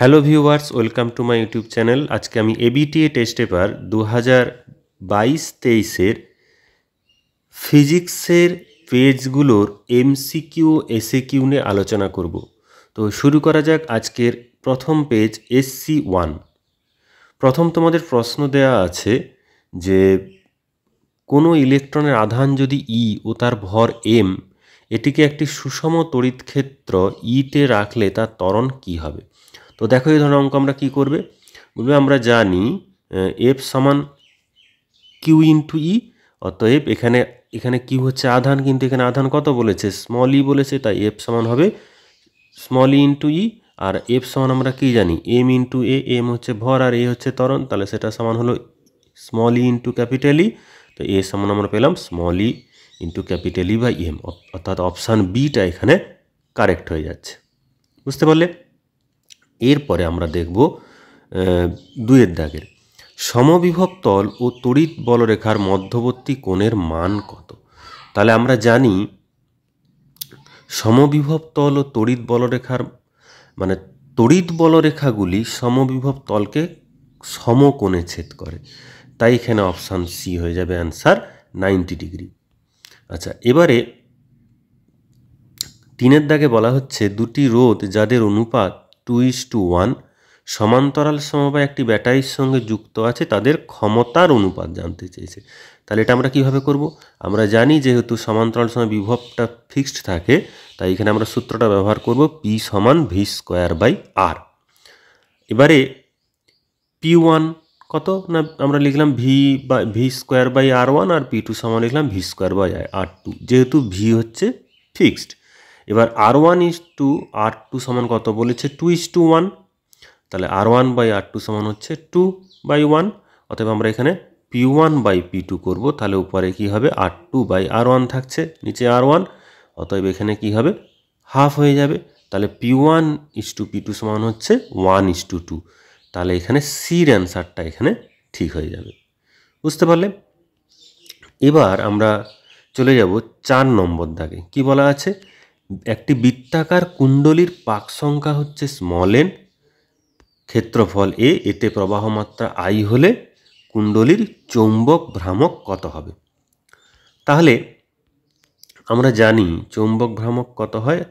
hello viewers welcome to my YouTube channel আজকে আমি ABTA test paper দু হাজার বাইশ তেইশের ফিজিক্সের পেজগুলোর এমসিকিউ এসএকিউ নিয়ে আলোচনা করব তো শুরু করা যাক আজকের প্রথম পেজ এসসি ওয়ান প্রথম তোমাদের প্রশ্ন দেয়া আছে যে কোনো ইলেকট্রনের আধান যদি ই e ও তার ভর এম এটিকে একটি সুষম তড়িৎ ক্ষেত্র ইতে e রাখলে তার ত্বরণ কী হবে তো দেখো এই ধরনের অঙ্ক আমরা কী করবে বলবে আমরা জানি এফ সমান কিউ ইন্টু ই অতএব এখানে এখানে কিউ হচ্ছে আধান কিন্তু এখানে আধান কত বলেছে স্মল ই e বলেছে তাই এফ সমান হবে স্মল ই ইন্টু ই আর এফ সমান আমরা কী জানি এম ইন্টু এ এম হচ্ছে ভর আর এ হচ্ছে তরণ তাহলে সেটা সমান হলো small e into capital E তো এ সমান আমরা পেলাম small e into capital E বা এম অর্থাৎ অপশান বিটা এখানে কারেক্ট হয়ে যাচ্ছে বুঝতে পারলে এরপরে আমরা দেখব দুয়ের দাগের সমবিভব তল ও তড়িৎ বলরেখার মধ্যবর্তী কোণের মান কত তাহলে আমরা জানি সমবিভব তল ও তড়িৎ বলরেখার মানে তড়িৎ বলরেখাগুলি সমবিভব তলকে সমকোণে ছেদ করে তাই এখানে অপশান সি হয়ে যাবে অ্যান্সার নাইনটি ডিগ্রি আচ্ছা এবারে তিনের দাগে বলা হচ্ছে দুটি রোদ যাদের অনুপাত টু ইস টু ওয়ান সমান্তরাল সমবায় একটি ব্যাটারির সঙ্গে যুক্ত আছে তাদের ক্ষমতার অনুপাত জানতে চেয়েছে তাহলে এটা আমরা কিভাবে করব আমরা জানি যেহেতু সমান্তরাল সময় বিভবটা ফিক্সড থাকে তাই এখানে আমরা সূত্রটা ব্যবহার করব পি সমান ভি স্কোয়ার বাই আর এবারে পি ওয়ান কত না আমরা লিখলাম ভি বা V square by R one আর পি টু সমান লিখলাম V square by R two যেহেতু ভি হচ্ছে ফিক্সড এবার R one is to R two সমান কত বলেছে টু ইস টু ওয়ান তাহলে R one by R two সমান হচ্ছে টু বাই ওয়ান অতএব আমরা এখানে P one by P two করবো তাহলে উপরে কি হবে R two by R one থাকছে নিচে আর ওয়ান অতএব এখানে কি হবে হাফ হয়ে যাবে তাহলে P one is to P two সমান হচ্ছে ওয়ান ইস টু টু তাহলে এখানে সির অ্যান্সারটা এখানে ঠিক হয়ে যাবে বুঝতে পারলে এবার আমরা চলে যাব চার নম্বর দাগে কি বলা আছে একটি বৃত্তাকার কুণ্ডলীর পাক সংখ্যা হচ্ছে স্মল এন ক্ষেত্রফল এ এতে প্রবাহমাত্রা আই হলে কুণ্ডলীর চৌম্বক ভ্রামক কত হবে তাহলে আমরা জানি চৌম্বক ভ্রামক কত হয়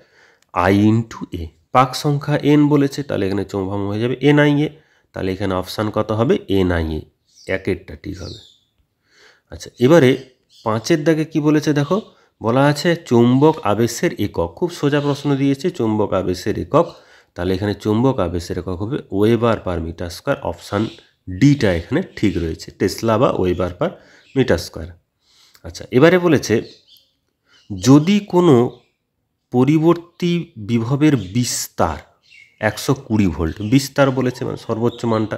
আই ইন্টু এ পাক সংখ্যা এন বলেছে তাহলে এখানে চৌম্বক হয়ে যাবে এন আই এ তাহলে এখানে অপশান কত হবে এন আই এ একেরটা ঠিক হবে আচ্ছা এবারে পাঁচের দাগে কি বলেছে দেখো বলা আছে চৌম্বক আবেশের একক খুব সোজা প্রশ্ন দিয়েছে চৌম্বক আবেশের একক তাহলে এখানে চৌম্বক আবেশের একক হবে weber per metre square option ডিটা এখানে ঠিক রয়েছে টেসলা বা ওয়েবার পার মিটার স্কোয়ার আচ্ছা এবারে বলেছে যদি কোনো পরিবর্তী বিভবের বিস্তার একশো কুড়ি ভোল্ট বিস্তার বলেছে মানে সর্বোচ্চ মানটা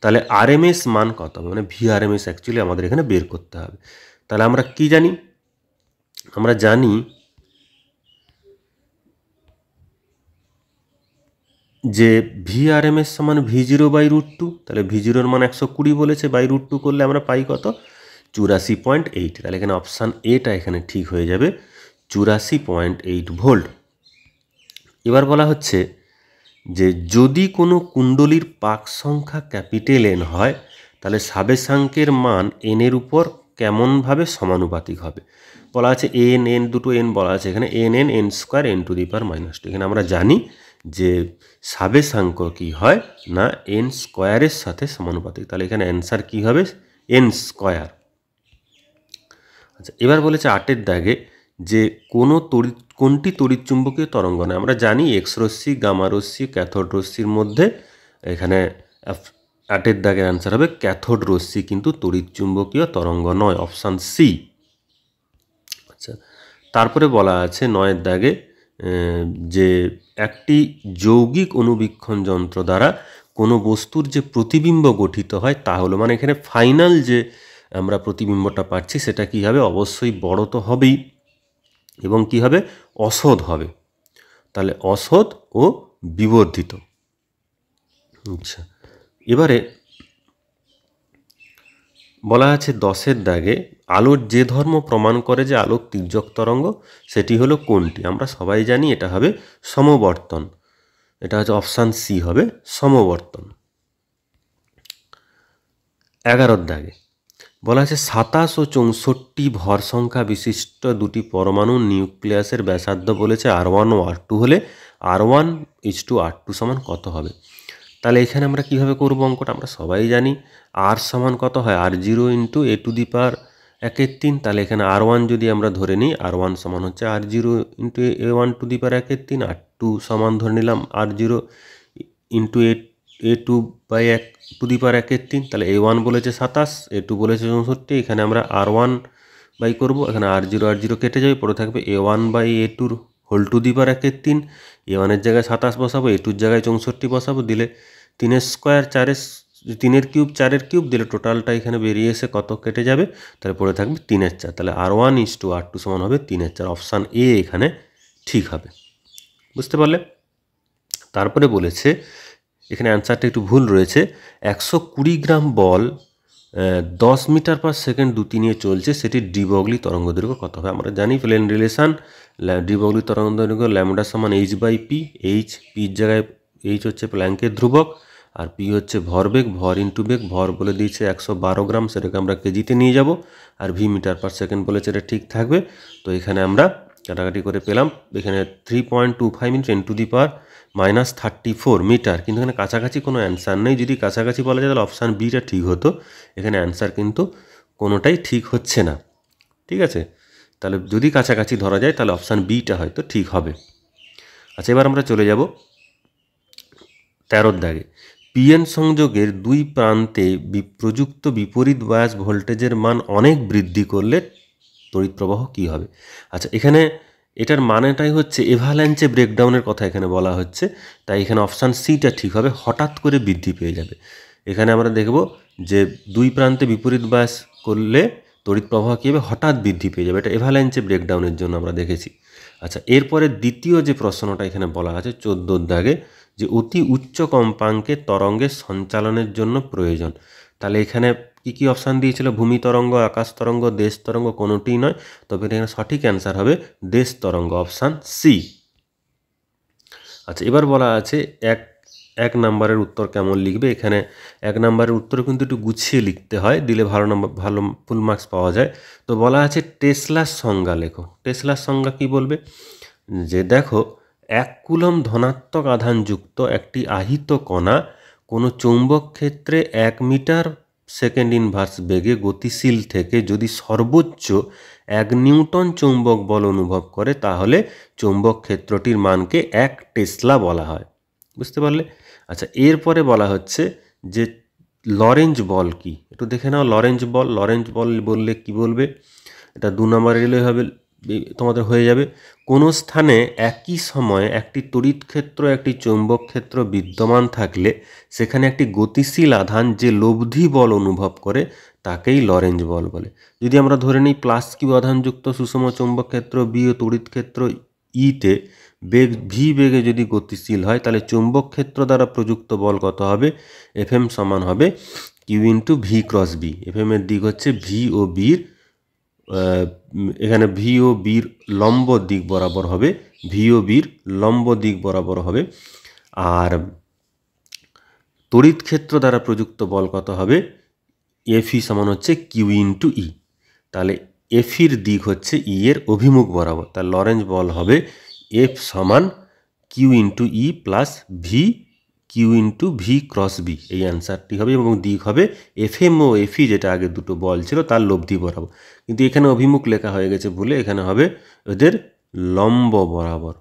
তাহলে আরএমএস মান কত হবে মানে ভিআরএমএস অ্যাকচুয়ালি আমাদের এখানে বের করতে হবে তাহলে আমরা কি জানি আমরা জানি যে ভি আর এম সমান V zero by root two তাহলে ভি জিরোর মান একশো কুড়ি বলেছে বাই রুট টু করলে আমরা পাই কত চুরাশি পয়েন্ট এইট তাহলে এখানে অপশান এটা এখানে ঠিক হয়ে যাবে চুরাশি পয়েন্ট এইট ভোল্ট এবার বলা হচ্ছে যে যদি কোনো কুণ্ডলীর পাক সংখ্যা ক্যাপিটেল এন হয় তাহলে সাবেসাঙ্কের মান এনের উপর কেমনভাবে সমানুপাতিক হবে বলা আছে এন এন দুটো এন বলা আছে এখানে n n n square n to the power minus two এখানে আমরা জানি যে সাবেসাঙ্ক কি হয় না এন স্কোয়ারের সাথে সমানুপাতিক তাহলে এখানে অ্যান্সার কি হবে এন স্কোয়ার আচ্ছা এবার বলেছে আটের দাগে যে কোনো তড়িৎ কোনটি তড়িৎচুম্বকীয় তরঙ্গ নয় আমরা জানি এক্স রশ্মি গামা রশ্মি ক্যাথড রশ্মির মধ্যে এখানে আটের দাগের অ্যান্সার হবে ক্যাথোড রশ্মি কিন্তু তড়িৎচুম্বকীয় তরঙ্গ নয় অপশান সি আচ্ছা তারপরে বলা আছে নয়ের দাগে যে একটি যৌগিক অনুবীক্ষণ যন্ত্র দ্বারা কোনো বস্তুর যে প্রতিবিম্ব গঠিত হয় তা হলো মানে এখানে ফাইনাল যে আমরা প্রতিবিম্বটা পাচ্ছি সেটা কি হবে অবশ্যই বড় তো হবেই এবং কি হবে অসদ হবে তাহলে অসদ ও বিবর্ধিত আচ্ছা এবারে বলা আছে দশের দাগে আলোর যে ধর্ম প্রমাণ করে যে আলোক তির্যক তরঙ্গ সেটি হলো কোনটি আমরা সবাই জানি এটা হবে সমবর্তন এটা হচ্ছে অপশান সি হবে সমবর্তন এগারোর দাগে বলা আছে সাতাশ ও চৌষট্টি ভর সংখ্যা বিশিষ্ট দুটি পরমাণু নিউক্লিয়াসের ব্যাসার্ধ বলেছে আর ওয়ান ও আর টু হলে R one is to R two সমান কত হবে তাহলে এখানে আমরা কিভাবে করব অঙ্কটা আমরা সবাই জানি আর সমান কত হয় R zero into A to the power একের তিন তাহলে এখানে আর ওয়ান যদি আমরা ধরে নিই আর ওয়ান সমান হচ্ছে R zero into A one to the power একের তিন আর টু সমান ধরে নিলাম R zero into A A two by এক টু দি পার একের তিন তাহলে এ ওয়ান বলেছে সাতাশ এ টু বলেছে চৌষট্টি এখানে আমরা আর ওয়ান বাই করবো এখানে আর জিরো আর জিরো কেটে যাবে পড়ে থাকবে এ ওয়ান বাই এ টুর হোল টু দি পার একের তিন এ ওয়ানের জায়গায় সাতাশ বসাবো এ টুর জায়গায় চৌষট্টি বসাবো দিলে তিনের স্কোয়ার চারের তিনের কিউব চারের কিউব দিলে টোটালটা এখানে বেরিয়ে এসে কত কেটে যাবে তাহলে পড়ে থাকবে তিনের চার তাহলে R one is to R two সমান হবে তিনের চার অপশান এ এখানে ঠিক হবে বুঝতে পারলে তারপরে বলেছে এখানে অ্যান্সারটা একটু ভুল রয়েছে একশো কুড়ি গ্রাম বল দশ মিটার পার সেকেন্ড দুটি নিয়ে চলছে সেটি ডিবগলি তরঙ্গ দৈর্ঘ্য কত হবে আমরা জানি প্লেন রিলেশান ডিবগলি তরঙ্গ দৈর্ঘ্য ল্যামডা সমান এইচ বাই পি এইচ পির জায়গায় এইচ হচ্ছে প্ল্যাঙ্কের ধ্রুবক আর পি হচ্ছে ভরবেগ ভর ইন্টু বেগ ভর বলে দিয়েছে একশো বারো গ্রাম সেটাকে আমরা কেজিতে নিয়ে যাব আর ভি মিটার পার সেকেন্ড বলেছে এটা ঠিক থাকবে তো এখানে আমরা কাটাকাটি করে পেলাম এখানে three point two five into ten to the power minus thirty four metre কিন্তু এখানে কাছাকাছি কোনো অ্যান্সার নেই যদি কাছাকাছি বলা যায় তাহলে অপশান বিটা ঠিক হতো এখানে অ্যান্সার কিন্তু কোনোটাই ঠিক হচ্ছে না ঠিক আছে তাহলে যদি কাছাকাছি ধরা যায় তাহলে অপশান বিটা হয়তো ঠিক হবে আচ্ছা এবার আমরা চলে যাব তেরোর দাগে পিএন সংযোগের দুই প্রান্তে প্রযুক্ত বিপরীত বায়াস ভোল্টেজের মান অনেক বৃদ্ধি করলে তড়িৎ প্রবাহ কী হবে আচ্ছা এখানে এটার মানেটাই হচ্ছে এভাল্যান্সে ব্রেকডাউনের কথা এখানে বলা হচ্ছে তাই এখানে অপশান সিটা ঠিক হবে হঠাৎ করে বৃদ্ধি পেয়ে যাবে এখানে আমরা দেখব যে দুই প্রান্তে বিপরীত বাস করলে তড়িৎ প্রবাহ কী হবে হঠাৎ বৃদ্ধি পেয়ে যাবে এটা এভাল্যান্সে ব্রেকডাউনের জন্য আমরা দেখেছি আচ্ছা এরপরে দ্বিতীয় যে প্রশ্নটা এখানে বলা আছে চোদ্দোর দাগে যে অতি উচ্চ কম্পাঙ্কে তরঙ্গের সঞ্চালনের জন্য প্রয়োজন তাহলে এখানে কি কি অপশান দিয়েছিল ভূমি তরঙ্গ আকাশ তরঙ্গ দেশ তরঙ্গ কোনোটি নয় তবে এখানে সঠিক অ্যান্সার হবে দেশ তরঙ্গ অপশান সি আচ্ছা এবার বলা আছে এক এক নাম্বারের উত্তর কেমন লিখবে এখানে এক নাম্বারের উত্তর কিন্তু একটু গুছিয়ে লিখতে হয় দিলে ভালো নাম্বার ভালো ফুল মার্কস পাওয়া যায় তো বলা আছে টেসলার সংজ্ঞা লেখো টেসলার সংজ্ঞা কি বলবে যে দেখো এক কুলম ধনাত্মক আধানযুক্ত একটি আহিত কণা কোনো চৌম্বক ক্ষেত্রে এক মিটার সেকেন্ড ইনভার্স বেগে গতিশীল থেকে যদি সর্বোচ্চ এক নিউটন চৌম্বক বল অনুভব করে তাহলে চৌম্বক ক্ষেত্রটির মানকে এক টেসলা বলা হয় বুঝতে পারলে আচ্ছা এরপরে বলা হচ্ছে যে লরেঞ্জ বল কি একটু দেখে নাও লরেঞ্জ বল লরেঞ্জ বল বললে কি বলবে এটা দু নম্বর এলে হবে তোমাদের হয়ে যাবে কোনো স্থানে একই সময়ে একটি তড়িৎ ক্ষেত্র একটি চৌম্বক ক্ষেত্র বিদ্যমান থাকলে সেখানে একটি গতিশীল আধান যে লব্ধি বল অনুভব করে তাকেই লরেঞ্জ বল বলে যদি আমরা ধরে নিই প্লাস কিউ আধানযুক্ত সুষম চৌম্বক ক্ষেত্র বি ও তড়িৎ ক্ষেত্র ইতে বেগ ভি বেগে যদি গতিশীল হয় তাহলে চৌম্বক ক্ষেত্র দ্বারা প্রযুক্ত বল কত হবে এফ সমান হবে q into V cross B F এর দিক হচ্ছে ভি ও বির এখানে ভি ও বির লম্ব দিক বরাবর হবে ভি ও বির লম্ব দিক বরাবর হবে আর তড়িৎ ক্ষেত্র দ্বারা প্রযুক্ত বল কত হবে এফি e সমান হচ্ছে কিউ ইন্টু ই তাহলে এফির e দিক হচ্ছে ই e এর অভিমুখ বরাবর তাহলে লরেঞ্জ বল হবে এফ সমান q into E plus V q into V cross B এই অ্যান্সারটি হবে এবং দিক হবে এম ও এফি যেটা আগে দুটো বল ছিল তার লব্ধি বরাবর কিন্তু এখানে অভিমুখ লেখা হয়ে গেছে বলে এখানে হবে এদের লম্ব বরাবর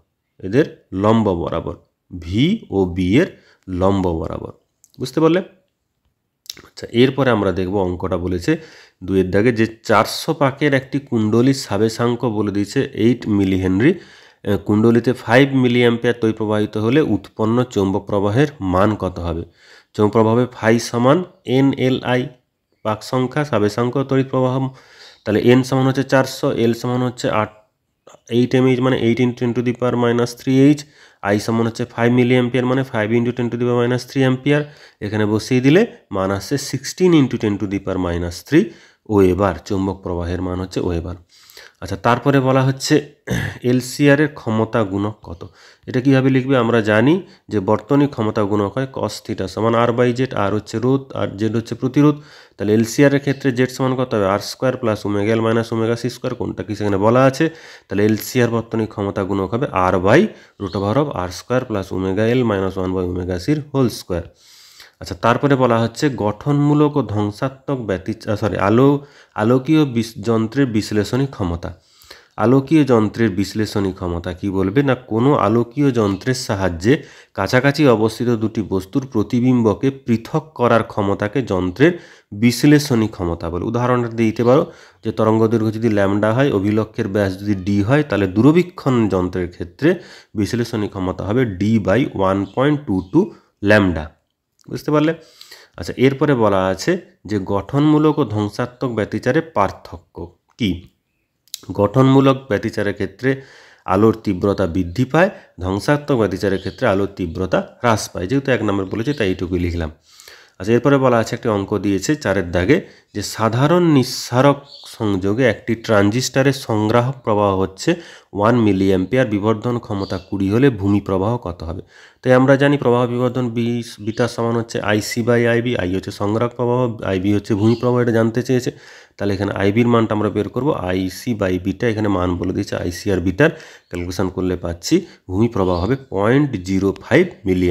এদের লম্ব বরাবর ভি ও বি এর লম্ব বরাবর বুঝতে পারলে আচ্ছা এরপরে আমরা দেখব অঙ্কটা বলেছে দুয়ের দাগে যে চারশো পাকের একটি কুণ্ডলী সাবেশাঙ্ক বলে দিয়েছে এইট মিলি হেনরি কুণ্ডলিতে ফাইভ মিলিয়াম্পিয়ার তৈ প্রবাহিত হলে উৎপন্ন চৌম্বক প্রবাহের মান কত হবে চৌম্বক প্রবাহে ফাই সমান এন এল আই পাক সংখ্যা সাবেশাঙ্ক তৈরি প্রবাহ তাহলে এন সমান হচ্ছে চারশো এল সমান হচ্ছে আট এইট এম এইচ মানে eight into ten to the power minus three H I সমান হচ্ছে ফাইভ মিলি অ্যাম্পিয়ার মানে five into ten to the power minus three ampere এখানে বসিয়ে দিলে মান আসছে sixteen into ten to the power minus three weber চৌম্বক প্রবাহের মান হচ্ছে ওয়েবার আচ্ছা তারপরে বলা হচ্ছে এলসিআরের ক্ষমতা গুণক কত এটা কীভাবে লিখবে আমরা জানি যে বর্তনী ক্ষমতা গুণক হয় কস থিটা সমান আর বাই জেড আর হচ্ছে রোধ আর জেড হচ্ছে প্রতিরোধ তাহলে এলসিআরের ক্ষেত্রে জেড সমান কত হবে R square plus omega L minus omega C square কোনটা কি সেখানে বলা আছে তাহলে এলসিআর বর্তনী ক্ষমতা গুণক হবে R by root over of R square plus omega L minus one by omega সির হোল স্কোয়ার আচ্ছা তারপরে বলা হচ্ছে গঠনমূলক ও ধ্বংসাত্মক ব্যতি সরি আলো আলোকীয় যন্ত্রের বিশ্লেষণী ক্ষমতা আলোকীয় যন্ত্রের বিশ্লেষণী ক্ষমতা কি বলবে না কোনো আলোকীয় যন্ত্রের সাহায্যে কাছাকাছি অবস্থিত দুটি বস্তুর প্রতিবিম্বকে পৃথক করার ক্ষমতাকে যন্ত্রের বিশ্লেষণী ক্ষমতা বলে উদাহরণটা দিতে পারো যে তরঙ্গ দৈর্ঘ্য যদি ল্যামডা হয় অভিলক্ষের ব্যাস যদি ডি হয় তাহলে দূরবীক্ষণ যন্ত্রের ক্ষেত্রে বিশ্লেষণী ক্ষমতা হবে D by one point two two lambda বুঝতে পারলে আচ্ছা এরপরে বলা আছে যে গঠনমূলক ও ধ্বংসাত্মক ব্যতিচারে পার্থক্য কি গঠনমূলক ব্যতিচারের ক্ষেত্রে আলোর তীব্রতা বৃদ্ধি পায় ধ্বংসাত্মক ব্যতিচারের ক্ষেত্রে আলোর তীব্রতা হ্রাস পায় যেহেতু এক নম্বর বলেছে তাই এইটুকুই লিখলাম আচ্ছা এরপরে বলা আছে একটি অঙ্ক দিয়েছে চারের দাগে যে সাধারণ নিঃসারক সংযোগে একটি ট্রানজিস্টারের সংগ্রাহক প্রবাহ হচ্ছে ওয়ান মিলি বিবর্ধন ক্ষমতা কুড়ি হলে ভূমি প্রবাহ কত হবে তাই আমরা জানি প্রবাহ বিবর্ধন বি বিটা সমান হচ্ছে আইসি বাই আইবি আই হচ্ছে সংগ্রাহক প্রবাহ আইবি হচ্ছে ভূমি প্রবাহ এটা জানতে চেয়েছে তাহলে এখানে আইবির মানটা আমরা বের করবো আইসি বাই বিটা এখানে মান বলে দিয়েছে আইসি আর বিটার ক্যালকুলেশন করলে পাচ্ছি ভূমি প্রবাহ হবে পয়েন্ট জিরো ফাইভ মিলি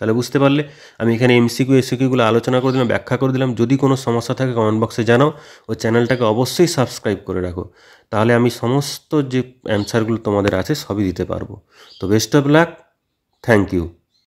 তাহলে বুঝতে পারলে আমি এখানে এমসিকিউ এসিকিউগুলো আলোচনা করে দিলাম ব্যাখ্যা করে দিলাম যদি কোনো সমস্যা থাকে কমেন্ট বক্সে জানাও ও চ্যানেলটাকে অবশ্যই সাবস্ক্রাইব করে রাখো তাহলে আমি সমস্ত যে অ্যান্সারগুলো তোমাদের আছে সবই দিতে পারবো তো best of luck thank you